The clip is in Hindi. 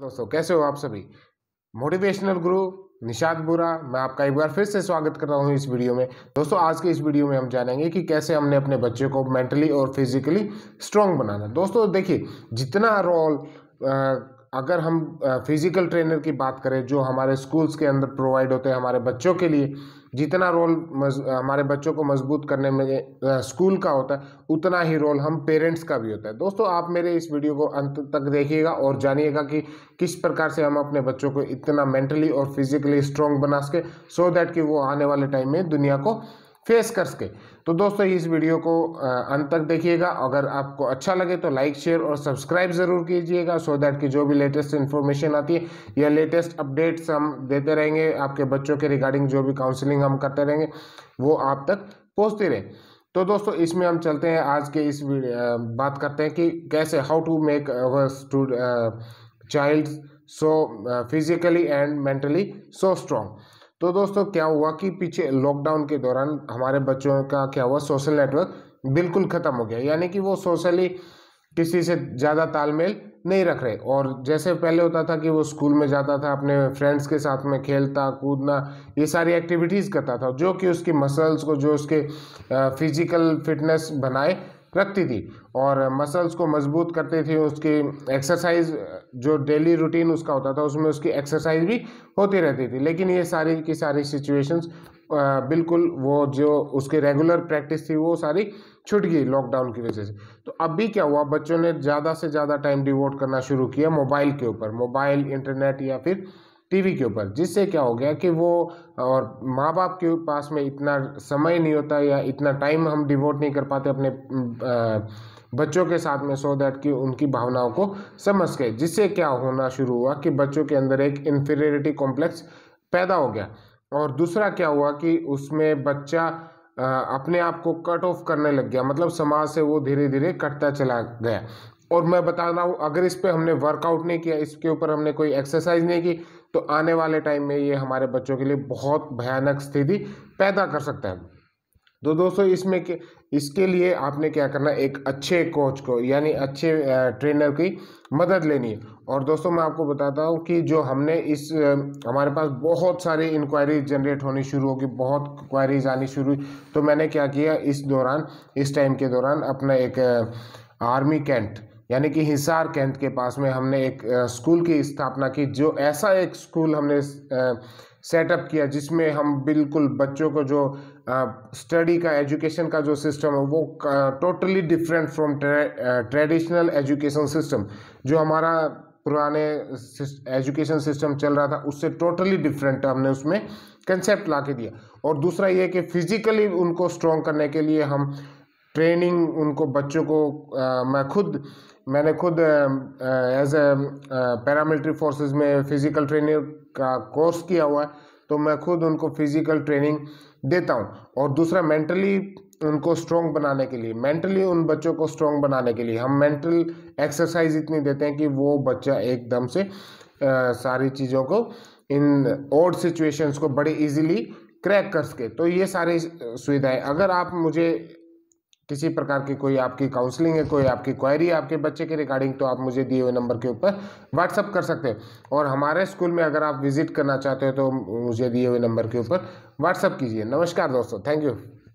दोस्तों कैसे हो आप सभी मोटिवेशनल गुरु निषाद बुरा मैं आपका एक बार फिर से स्वागत कर रहा हूँ इस वीडियो में दोस्तों आज के इस वीडियो में हम जानेंगे कि कैसे हमने अपने बच्चे को मेंटली और फिजिकली स्ट्रांग बनाना दोस्तों देखिए जितना रोल आ, अगर हम फिज़िकल ट्रेनर की बात करें जो हमारे स्कूल्स के अंदर प्रोवाइड होते हैं हमारे बच्चों के लिए जितना रोल हमारे बच्चों को मजबूत करने में स्कूल का होता है उतना ही रोल हम पेरेंट्स का भी होता है दोस्तों आप मेरे इस वीडियो को अंत तक देखिएगा और जानिएगा कि किस प्रकार से हम अपने बच्चों को इतना मेंटली और फिजिकली स्ट्रॉन्ग बना सकें सो दैट कि वो आने वाले टाइम में दुनिया को फेस कर सके तो दोस्तों इस वीडियो को अंत तक देखिएगा अगर आपको अच्छा लगे तो लाइक शेयर और सब्सक्राइब ज़रूर कीजिएगा सो दैट कि जो भी लेटेस्ट इन्फॉर्मेशन आती है या लेटेस्ट अपडेट्स हम देते रहेंगे आपके बच्चों के रिगार्डिंग जो भी काउंसलिंग हम करते रहेंगे वो आप तक पहुँचते रहे तो दोस्तों इसमें हम चलते हैं आज के इस बात करते हैं कि कैसे how to make our child so physically and mentally so strong तो दोस्तों क्या हुआ कि पीछे लॉकडाउन के दौरान हमारे बच्चों का क्या हुआ सोशल नेटवर्क बिल्कुल ख़त्म हो गया यानी कि वो सोशली किसी से ज़्यादा तालमेल नहीं रख रहे और जैसे पहले होता था कि वो स्कूल में जाता था अपने फ्रेंड्स के साथ में खेलता कूदना ये सारी एक्टिविटीज़ करता था जो कि उसकी मसल्स को जो उसके फिजिकल फिटनेस बनाए रखती थी और मसल्स को मजबूत करते थे उसकी एक्सरसाइज जो डेली रूटीन उसका होता था उसमें उसकी एक्सरसाइज भी होती रहती थी लेकिन ये सारी की सारी सिचुएशंस बिल्कुल वो जो उसकी रेगुलर प्रैक्टिस थी वो सारी छूट गई लॉकडाउन की वजह से तो अभी क्या हुआ बच्चों ने ज़्यादा से ज़्यादा टाइम डिवोट करना शुरू किया मोबाइल के ऊपर मोबाइल इंटरनेट या फिर टीवी के ऊपर जिससे क्या हो गया कि वो और माँ बाप के पास में इतना समय नहीं होता या इतना टाइम हम डिवोट नहीं कर पाते अपने बच्चों के साथ में सो दैट कि उनकी भावनाओं को समझ गए जिससे क्या होना शुरू हुआ कि बच्चों के अंदर एक इन्फीरियरिटी कॉम्प्लेक्स पैदा हो गया और दूसरा क्या हुआ कि उसमें बच्चा अपने आप को कट ऑफ करने लग गया मतलब समाज से वो धीरे धीरे कटता चला गया और मैं बता रहा हूँ अगर इस पर हमने वर्कआउट नहीं किया इसके ऊपर हमने कोई एक्सरसाइज नहीं की तो आने वाले टाइम में ये हमारे बच्चों के लिए बहुत भयानक स्थिति पैदा कर सकता है तो दोस्तों इसमें के इसके लिए आपने क्या करना है एक अच्छे कोच को यानी अच्छे ट्रेनर की मदद लेनी है और दोस्तों मैं आपको बताता हूँ कि जो हमने इस हमारे पास बहुत सारी इंक्वायरीज जनरेट होनी शुरू होगी बहुत क्वायरीज आनी शुरू तो मैंने क्या किया इस दौरान इस टाइम के दौरान अपना एक आर्मी कैंट यानी कि हिसार कैंट के पास में हमने एक स्कूल की स्थापना की जो ऐसा एक स्कूल हमने सेटअप किया जिसमें हम बिल्कुल बच्चों को जो स्टडी का एजुकेशन का जो सिस्टम है वो totally different from traditional education system जो हमारा पुराने एजुकेशन सिस्टम चल रहा था उससे टोटली डिफरेंट हमने उसमें कंसेप्ट ला के दिया और दूसरा ये कि फिजिकली उनको स्ट्रॉन्ग करने के लिए हम ट्रेनिंग उनको बच्चों को आ, मैं खुद मैंने खुद एज ए पैरामिलिट्री फोर्सेस में फ़िज़िकल ट्रेनर का कोर्स किया हुआ है तो मैं खुद उनको फ़िज़िकल ट्रेनिंग देता हूँ और दूसरा मेंटली उनको स्ट्रॉन्ग बनाने के लिए मेंटली उन बच्चों को स्ट्रॉन्ग बनाने के लिए हम मेंटल एक्सरसाइज इतनी देते हैं कि वो बच्चा एकदम से आ, सारी चीज़ों को इन ओड सिचुएशंस को बड़े इजीली क्रैक कर सके तो ये सारी सुविधाएं अगर आप मुझे किसी प्रकार की कोई आपकी काउंसलिंग है कोई आपकी क्वायरी आपके बच्चे के रिगार्डिंग तो आप मुझे दिए हुए नंबर के ऊपर व्हाट्सअप कर सकते हैं और हमारे स्कूल में अगर आप विजिट करना चाहते हो तो मुझे दिए हुए नंबर के ऊपर व्हाट्सअप कीजिए नमस्कार दोस्तों थैंक यू